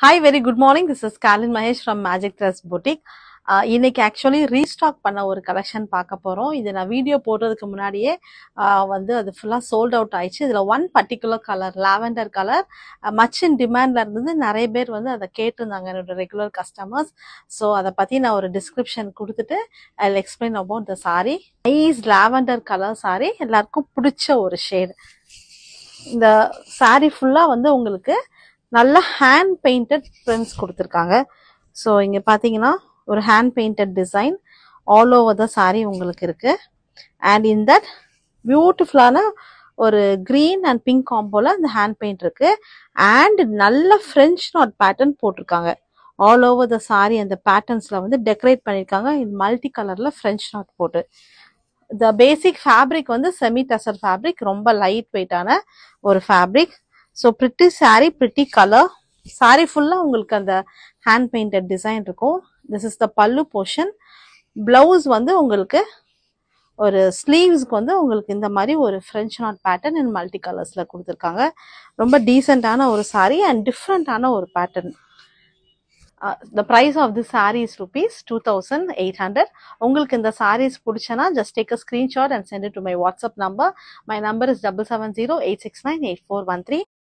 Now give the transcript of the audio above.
hi very good morning this is Colin Mahesh from magic dress boutique இன்னைக்கு actually restock பண்ண ஒரு collection பார்க்க போகிறோம் இது நான் வீடியோ போடுறதுக்கு முன்னாடியே uh, வந்து அது ஃபுல்லாக சோல்ட் அவுட் ஆயிடுச்சு இதில் one particular colour lavender colour much in டிமாண்டில் இருந்தது நிறைய பேர் வந்து அதை கேட்டிருந்தாங்க என்னோட ரெகுலர் கஸ்டமர்ஸ் ஸோ அதை பற்றி நான் ஒரு டிஸ்கிரிப்ஷன் கொடுத்துட்டு I explain about the sari nice lavender colour sari எல்லாருக்கும் பிடிச்ச ஒரு ஷேடு இந்த சாரி ஃபுல்லாக வந்து உங்களுக்கு நல்ல ஹேண்ட் பெயிண்டட் ஃப்ரெண்ட்ஸ் கொடுத்துருக்காங்க ஸோ இங்கே பார்த்தீங்கன்னா ஒரு hand painted design all over the sari உங்களுக்கு இருக்குது அண்ட் இன் தட் பியூட்டிஃபுல்லான ஒரு க்ரீன் அண்ட் பிங்க் காம்போவில் அந்த ஹேண்ட் பெயிண்ட் இருக்குது அண்ட் நல்ல ஃப்ரெஞ்ச் நாட் பேட்டர்ன் போட்டிருக்காங்க ஆல் ஓவர் த சாரி அந்த பேட்டர்ன்ஸில் வந்து டெக்கரேட் பண்ணியிருக்காங்க இது மல்டி கலரில் ஃப்ரெஞ்ச் நாட் போட்டு த பேசிக் ஃபேப்ரிக் வந்து செமி டசர் ஃபேப்ரிக் ரொம்ப லைட் வெயிட்டான ஒரு fabric so pretty sari pretty colour sari ஃபுல்லாக உங்களுக்கு அந்த ஹேண்ட் பெயிண்டட் டிசைன் இருக்கும் this is the pallu portion blouse வந்து உங்களுக்கு ஒரு ஸ்லீவ்ஸ்க்கு வந்து உங்களுக்கு இந்த மாதிரி ஒரு French knot pattern in multi கலர்ஸில் கொடுத்துருக்காங்க ரொம்ப டீசெண்டான ஒரு சாரீ அண்ட் டிஃப்ரெண்ட்டான ஒரு pattern the price of the saris rupees two thousand eight hundred உங்களுக்கு இந்த சாரீஸ் பிடிச்சேன்னா just take a screenshot and send to my WhatsApp number my number is double seven zero eight six nine eight four one three